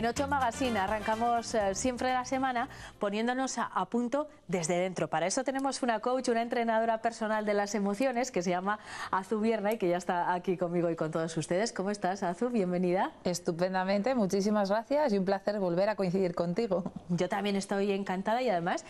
En 8 Magazine arrancamos eh, siempre la semana poniéndonos a, punto desde dentro. Para eso tenemos una coach, una entrenadora personal de las emociones que se llama Azu Vierna y que ya está aquí conmigo y con todos ustedes. ¿Cómo estás, Azu? Bienvenida. Estupendamente, muchísimas gracias y un placer volver a coincidir contigo. Yo también estoy encantada y además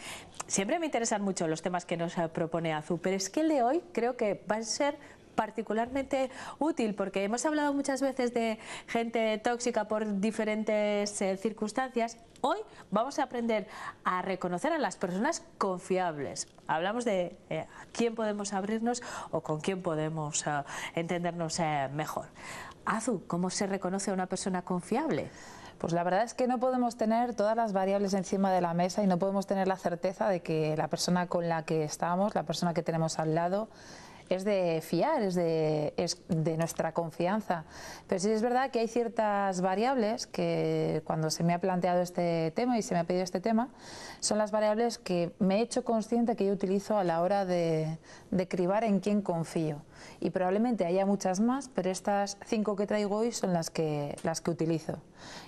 siempre me interesan mucho los temas que nos propone Azu, pero es que el de hoy creo que va a ser particularmente útil porque hemos hablado muchas veces de gente tóxica por diferentes eh, circunstancias. Hoy vamos a aprender a reconocer a las personas confiables. Hablamos de eh, quién podemos abrirnos o con quién podemos eh, entendernos mejor. Azu, ¿cómo se reconoce a una persona confiable? Pues la verdad es que no podemos tener todas las variables encima de la mesa y no podemos tener la certeza de que la persona con la que estamos, la persona que tenemos al lado, es de fiar, es de, nuestra confianza. Pero sí es verdad que hay ciertas variables que cuando se me ha planteado este tema y se me ha pedido este tema, son las variables que me he hecho consciente que yo utilizo a la hora de, de cribar en quién confío. Y probablemente haya muchas más, pero estas cinco que traigo hoy son las que, las que utilizo.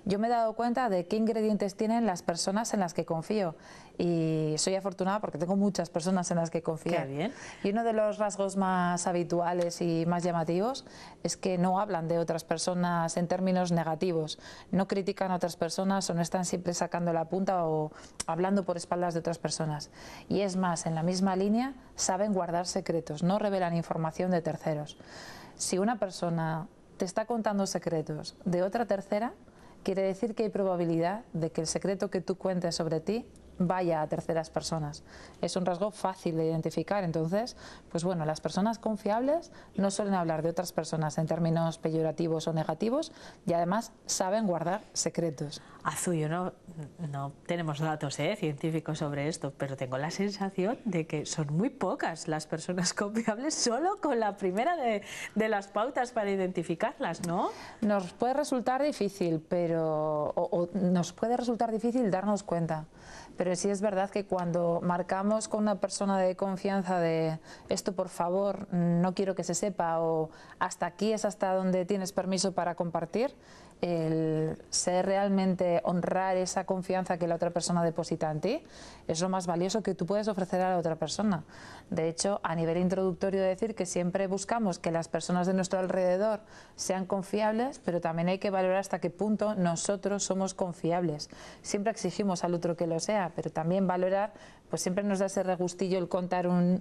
Yo me he dado cuenta de qué ingredientes tienen las personas en las que confío y soy afortunada porque tengo muchas personas en las que confío. bien. Y uno de los rasgos más habituales y más llamativos es que no hablan de otras personas en términos negativos, no critican a otras personas o no están siempre sacando la punta o hablando por espaldas de otras personas. Y es más, en la misma línea saben guardar secretos, no revelan información de terceros. Si una persona te está contando secretos de otra tercera, quiere decir que hay probabilidad de que el secreto que tú cuentes sobre ti vaya a terceras personas. Es un rasgo fácil de identificar. Entonces, pues bueno, las personas confiables no suelen hablar de otras personas en términos peyorativos o negativos y además saben guardar secretos. Azuyo, no, no tenemos datos ¿eh? científicos sobre esto, pero tengo la sensación de que son muy pocas las personas confiables solo con la primera de, las pautas para identificarlas, ¿no? Nos puede resultar difícil, pero... o nos puede resultar difícil darnos cuenta pero sí es verdad que cuando marcamos con una persona de confianza de esto por favor no quiero que se sepa o hasta aquí es hasta donde tienes permiso para compartir, el ser realmente honrar esa confianza que la otra persona deposita en ti es lo más valioso que tú puedes ofrecer a la otra persona. De hecho, a nivel introductorio decir que siempre buscamos que las personas de nuestro alrededor sean confiables, pero también hay que valorar hasta qué punto nosotros somos confiables. Siempre exigimos al otro que lo sea, pero también valorar, pues siempre nos da ese regustillo el contar un,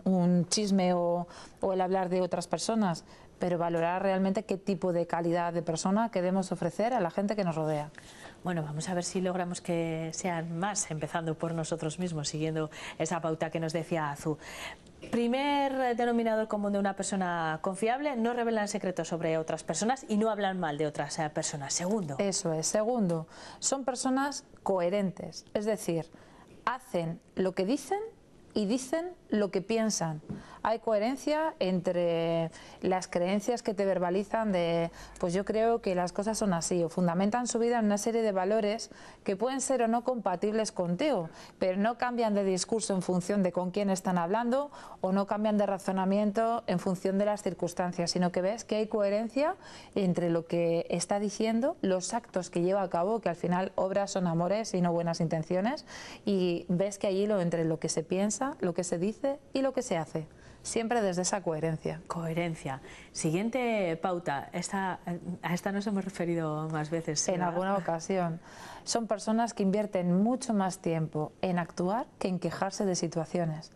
chisme o el hablar de otras personas, pero valorar realmente qué tipo de calidad de persona queremos ofrecer a la gente que nos rodea. Bueno, vamos a ver si logramos que sean más, empezando por nosotros mismos, siguiendo esa pauta que nos decía Azu. Primer denominador común de una persona confiable, no revelan secretos sobre otras personas y no hablan mal de otras eh, personas. Segundo. Eso es. Segundo, son personas coherentes, es decir, hacen lo que dicen y dicen lo que piensan hay coherencia entre las creencias que te verbalizan de, pues yo creo que las cosas son así, o fundamentan su vida en una serie de valores que pueden ser o no compatibles contigo, pero no cambian de discurso en función de con quién están hablando o no cambian de razonamiento en función de las circunstancias, sino que ves que hay coherencia entre lo que está diciendo, los actos que lleva a cabo, que al final obras son amores y no buenas intenciones, y ves que hay hilo entre lo que se piensa, lo que se dice y lo que se hace siempre desde esa coherencia. Coherencia. Siguiente pauta. Eh, a esta nos hemos referido más veces. En alguna ocasión. Son personas que invierten mucho más tiempo en actuar que en quejarse de situaciones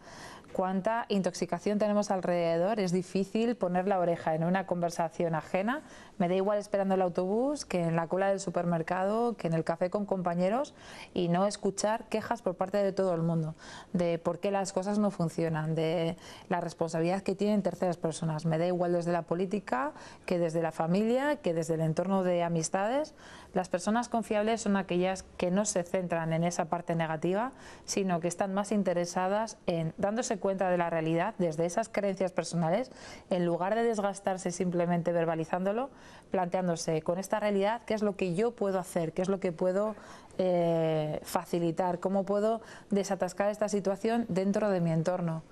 cuánta intoxicación tenemos alrededor. Es difícil poner la oreja en una conversación ajena. Me da igual esperando el autobús que en la cola del supermercado, que en el café con compañeros y no escuchar quejas por parte de todo el mundo de por qué las cosas no funcionan, de la responsabilidad que tienen terceras personas. Me da igual desde la política que desde la familia, que desde el entorno de amistades. Las personas confiables son aquellas que no se centran en esa parte negativa, sino que están más interesadas en dándose cuenta de la realidad desde esas creencias personales, en lugar de desgastarse simplemente verbalizándolo, planteándose con esta realidad qué es lo que yo puedo hacer, qué es lo que puedo eh, facilitar, cómo puedo desatascar esta situación dentro de mi entorno.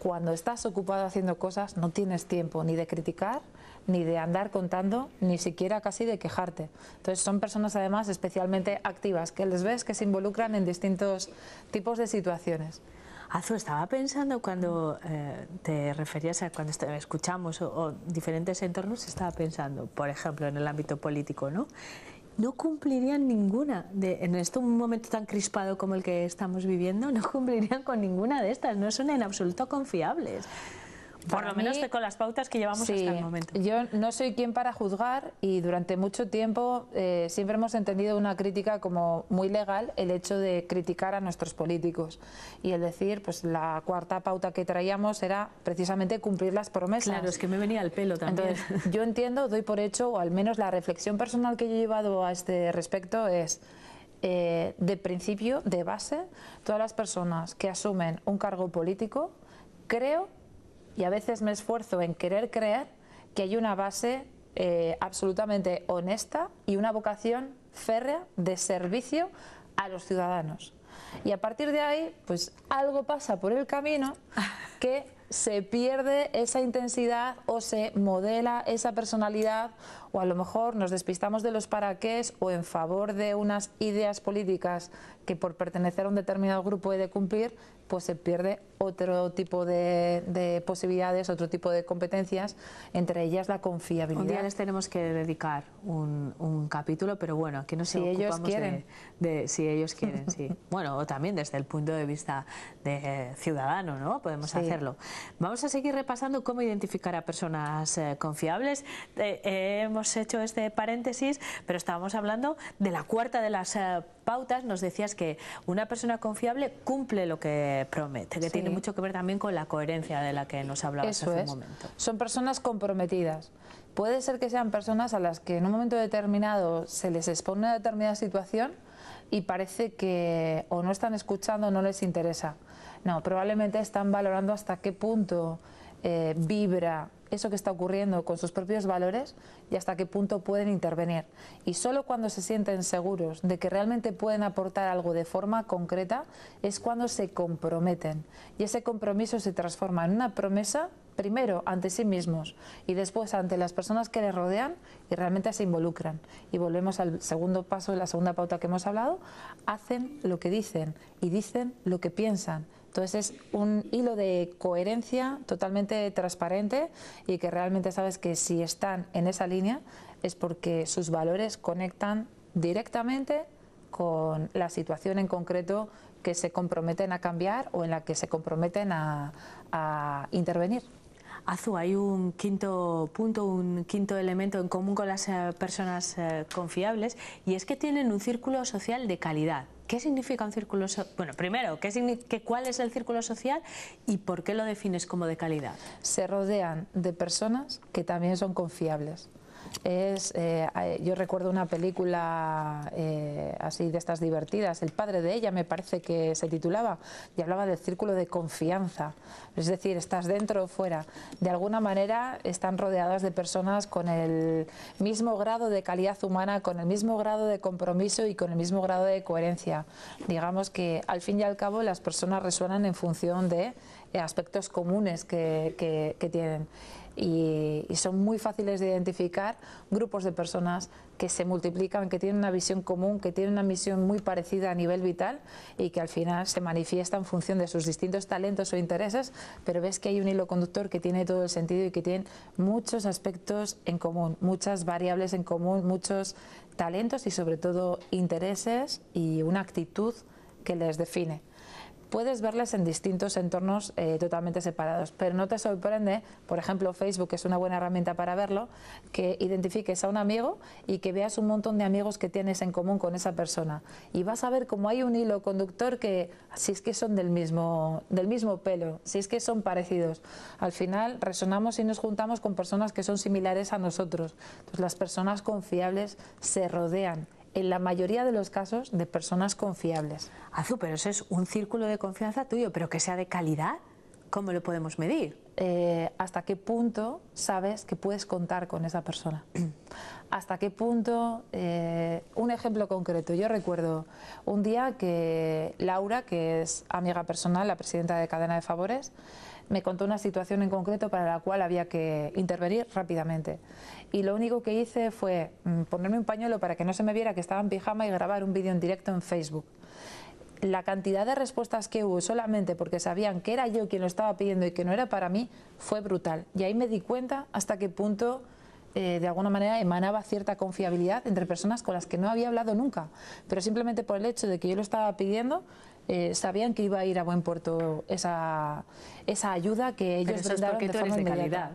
Cuando estás ocupado haciendo cosas no tienes tiempo ni de criticar ni de andar contando, ni siquiera casi de quejarte. Entonces son personas además especialmente activas, que les ves que se involucran en distintos tipos de situaciones. Azu, estaba pensando cuando eh, te referías a cuando escuchamos o, diferentes entornos, estaba pensando, por ejemplo, en el ámbito político, ¿no? no cumplirían ninguna, de, en este momento tan crispado como el que estamos viviendo, no cumplirían con ninguna de estas, no son en absoluto confiables. Por lo menos con las pautas que llevamos hasta el momento. Yo no soy quien para juzgar y durante mucho tiempo eh, siempre hemos entendido una crítica como muy legal el hecho de criticar a nuestros políticos y el decir, pues la cuarta pauta que traíamos era precisamente cumplir las promesas. Claro, es que me venía al pelo también. yo entiendo, doy por hecho, o al menos la reflexión personal que yo he llevado a este respecto es... Eh, de principio, de base, todas las personas que asumen un cargo político, creo y a veces me esfuerzo en querer creer que hay una base eh, absolutamente honesta y una vocación férrea de servicio a los ciudadanos. Y a partir de ahí, pues algo pasa por el camino que se pierde esa intensidad o se modela esa personalidad o a lo mejor nos despistamos de los para o en favor de unas ideas políticas que por pertenecer a un determinado grupo he de cumplir, pues se pierde otro tipo de, posibilidades, otro tipo de competencias, entre ellas la confiabilidad. Un día les tenemos que dedicar un, capítulo, pero bueno, aquí nos si ellos quieren. si ellos quieren, sí. Bueno, o también desde el punto de vista de eh, ciudadano, ¿no? Podemos hacerlo. Vamos a seguir repasando cómo identificar a personas eh, confiables. Eh, hemos hecho este paréntesis, pero estábamos hablando de la cuarta de las eh, pautas. Nos decías que una persona confiable cumple lo que promete, que tiene mucho que ver también con la coherencia de la que nos hablabas hace un momento. Son personas comprometidas. Puede ser que sean personas a las que en un momento determinado se les expone una determinada situación y parece que o no están escuchando o no les interesa. No, probablemente están valorando hasta qué punto eh, vibra eso que está ocurriendo con sus propios valores y hasta qué punto pueden intervenir. Y solo cuando se sienten seguros de que realmente pueden aportar algo de forma concreta es cuando se comprometen. Y ese compromiso se transforma en una promesa primero ante sí mismos y después ante las personas que les rodean y realmente se involucran. Y volvemos al segundo paso, la segunda pauta que hemos hablado, hacen lo que dicen y dicen lo que piensan. Entonces es un hilo de coherencia totalmente transparente y que realmente sabes que si están en esa línea es porque sus valores conectan directamente con la situación en concreto que se comprometen a cambiar o en la que se comprometen a, a intervenir. Azú, hay un quinto punto, un quinto elemento en común con las eh, personas eh, confiables y es que tienen un círculo social de calidad. ¿Qué significa un círculo social? Bueno, primero, ¿cuál es el círculo social y por qué lo defines como de calidad? Se rodean de personas que también son confiables es, eh, eh, yo recuerdo una película eh, así de estas divertidas, El padre de ella me parece que se titulaba, y hablaba del círculo de confianza, es decir, estás dentro o fuera, de alguna manera están rodeadas de personas con el mismo grado de calidad humana, con el mismo grado de compromiso y con el mismo grado de coherencia. Digamos que al fin y al cabo las personas resuenan en función de aspectos comunes que tienen y, son muy fáciles de identificar grupos de personas que se multiplican, que tienen una visión común, que tienen una misión muy parecida a nivel vital y que al final se manifiestan en función de sus distintos talentos o intereses, pero ves que hay un hilo conductor que tiene todo el sentido y que tiene muchos aspectos en común, muchas variables en común, muchos talentos y sobre todo intereses y una actitud que les define puedes verlas en distintos entornos eh, totalmente separados. Pero no te sorprende, por ejemplo, Facebook es una buena herramienta para verlo, que identifiques a un amigo y que veas un montón de amigos que tienes en común con esa persona. Y vas a ver cómo hay un hilo conductor que, si es que son del mismo, del mismo pelo, si es que son parecidos. Al final resonamos y nos juntamos con personas que son similares a nosotros. las personas confiables se rodean en la mayoría de los casos, de personas confiables. Azú, pero eso es un círculo de confianza tuyo, pero que sea de calidad, ¿cómo lo podemos medir? Eh, ¿Hasta qué punto sabes que puedes contar con esa persona? ¿Hasta qué punto? Eh, un ejemplo concreto. Yo recuerdo un día que Laura, que es amiga personal, la presidenta de Cadena de Favores, me contó una situación en concreto para la cual había que intervenir rápidamente. Y lo único que hice fue mm, ponerme un pañuelo para que no se me viera que estaba en pijama y grabar un vídeo en directo en Facebook. La cantidad de respuestas que hubo solamente porque sabían que era yo quien lo estaba pidiendo y que no era para mí fue brutal. Y ahí me di cuenta hasta qué punto eh, de alguna manera emanaba cierta confiabilidad entre personas con las que no había hablado nunca. Pero simplemente por el hecho de que yo lo estaba pidiendo, eh, sabían que iba a ir a buen puerto esa, esa ayuda que ellos les de, calidad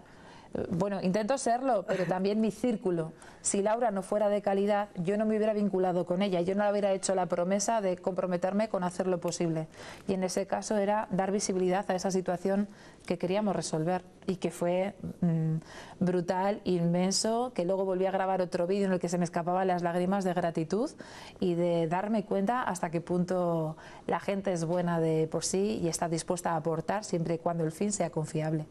bueno, intento serlo, pero también mi círculo. Si Laura no fuera de calidad, yo no me hubiera vinculado con ella, yo no hubiera hecho la promesa de comprometerme con hacer lo posible. Y en ese caso era dar visibilidad a esa situación que queríamos resolver y que fue mm, brutal, inmenso, que luego volví a grabar otro vídeo en el que se me escapaban las lágrimas de gratitud y de darme cuenta hasta qué punto la gente es buena de por sí y está dispuesta a aportar siempre y cuando el fin sea confiable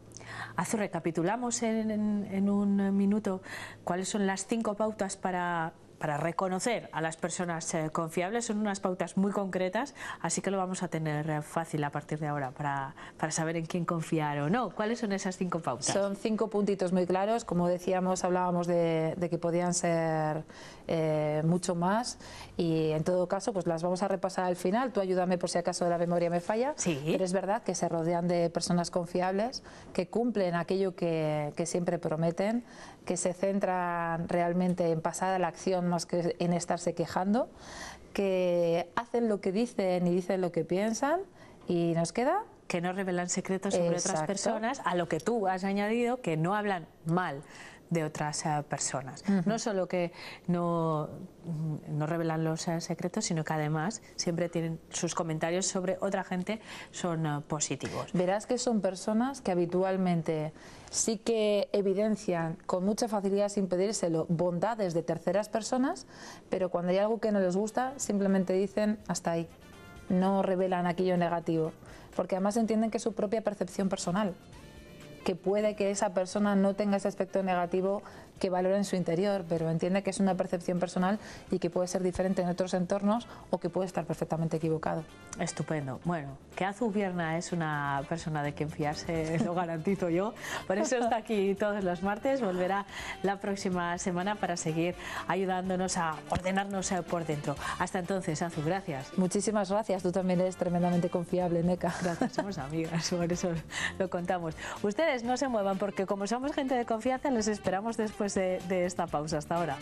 hace recapitulamos en un minuto cuáles son las cinco pautas para para reconocer a las personas eh, confiables. Son unas pautas muy concretas, así que lo vamos a tener eh, fácil a partir de ahora para, para saber en quién confiar o no. ¿Cuáles son esas cinco pautas? Son cinco puntitos muy claros. Como decíamos, hablábamos de, que podían ser eh, mucho más y en todo caso pues las vamos a repasar al final. Tú ayúdame por si acaso la memoria me falla. Sí. Pero es verdad que se rodean de personas confiables, que cumplen aquello que, que siempre prometen, que se centran realmente en pasar a la acción más que en estarse quejando, que hacen lo que dicen y dicen lo que piensan y nos queda que no revelan secretos sobre otras personas, a lo que tú has añadido que no hablan mal de otras eh, personas. No solo que no, no revelan los eh, secretos, sino que además siempre tienen sus comentarios sobre otra gente son eh, positivos. Verás que son personas que habitualmente sí que evidencian con mucha facilidad sin pedírselo bondades de terceras personas, pero cuando hay algo que no les gusta simplemente dicen hasta ahí. No revelan aquello negativo, porque además entienden que es su propia percepción personal que puede que esa persona no tenga ese aspecto negativo que valora en su interior, pero entiende que es una percepción personal y que puede ser diferente en otros entornos o que puede estar perfectamente equivocado. Estupendo. Bueno, que Azu Vierna es una persona de quien fiarse, lo garantizo yo. Por eso está aquí todos los martes. Volverá la próxima semana para seguir ayudándonos a ordenarnos por dentro. Hasta entonces, Azu, gracias. Muchísimas gracias. Tú también eres tremendamente confiable, Neca. Gracias, somos amigas, por eso lo contamos. Ustedes no se muevan porque como somos gente de confianza, les esperamos después de esta pausa. Hasta ahora.